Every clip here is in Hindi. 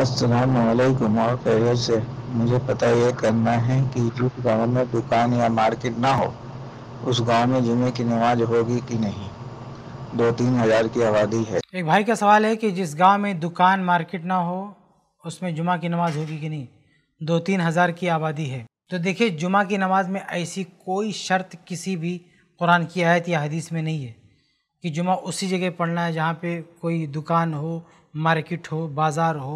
असलकुम और खैर से मुझे पता यह करना है कि जिस गांव में दुकान या मार्केट ना हो उस गांव में जुमे की नमाज होगी कि नहीं दो तीन हज़ार की आबादी है एक भाई का सवाल है कि जिस गांव में दुकान मार्केट ना हो उसमें जुमा की नमाज होगी कि नहीं दो तीन हज़ार की आबादी है तो देखिए जुमा की नमाज में ऐसी कोई शर्त किसी भी कुरान की आयत या हदीस में नहीं है कि जुमा उसी जगह पढ़ना है जहाँ पे कोई दुकान हो मार्केट हो बाज़ार हो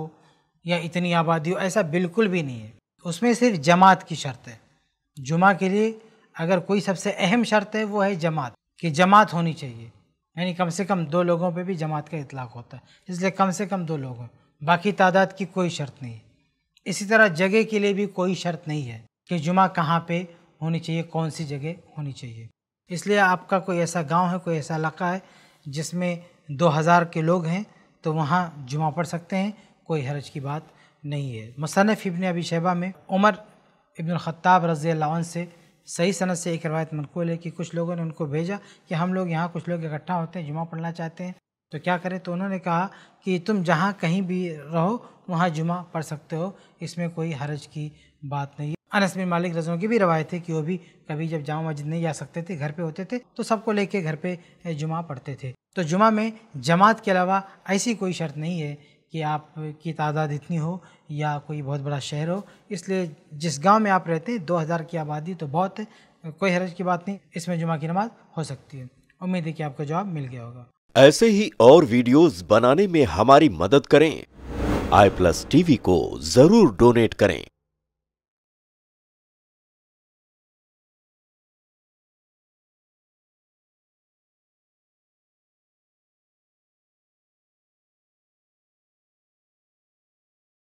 या इतनी आबादी हो ऐसा बिल्कुल भी नहीं है उसमें सिर्फ जमात की शर्त है जुमा के लिए अगर कोई सबसे अहम शर्त है वो है जमात कि जमात होनी चाहिए यानी कम से कम दो लोगों पे भी जमात का इतलाक होता है इसलिए कम से कम दो लोगों बाकी तादाद की कोई शर्त नहीं है इसी तरह जगह के लिए भी कोई शर्त नहीं है कि जुमा कहाँ पे होनी चाहिए कौन सी जगह होनी चाहिए इसलिए आपका कोई ऐसा गांव है कोई ऐसा इलाका है जिसमें 2000 के लोग हैं तो वहाँ जुमा पढ़ सकते हैं कोई हरज की बात नहीं है मुसनफ़ इबन अबी शहबा में उमर इबन ख़त्ताब रज़ी अल्लाह से सही सनत से एक रवायत मनकूल है कि कुछ लोगों ने उनको भेजा कि हम लोग यहाँ कुछ लोग इकट्ठा होते हैं जुमा पढ़ना चाहते हैं तो क्या करें तो उन्होंने कहा कि तुम जहाँ कहीं भी रहो वहाँ जुमा पढ़ सकते हो इसमें कोई हरज की बात नहीं है अनस बिन मालिक रजों की भी रवायत है कि वो भी कभी जब जामा मस्जिद नहीं जा सकते थे घर पे होते थे तो सबको लेके घर पे जुमा पढ़ते थे तो जुमा में जमात के अलावा ऐसी कोई शर्त नहीं है कि की तादाद इतनी हो या कोई बहुत बड़ा शहर हो इसलिए जिस गांव में आप रहते हैं दो हज़ार की आबादी तो बहुत कोई हरज की बात नहीं इसमें जुमा की नमाज हो सकती है उम्मीद है कि आपको जवाब मिल गया होगा ऐसे ही और वीडियोस बनाने में हमारी मदद करें आई प्लस टीवी को जरूर डोनेट करें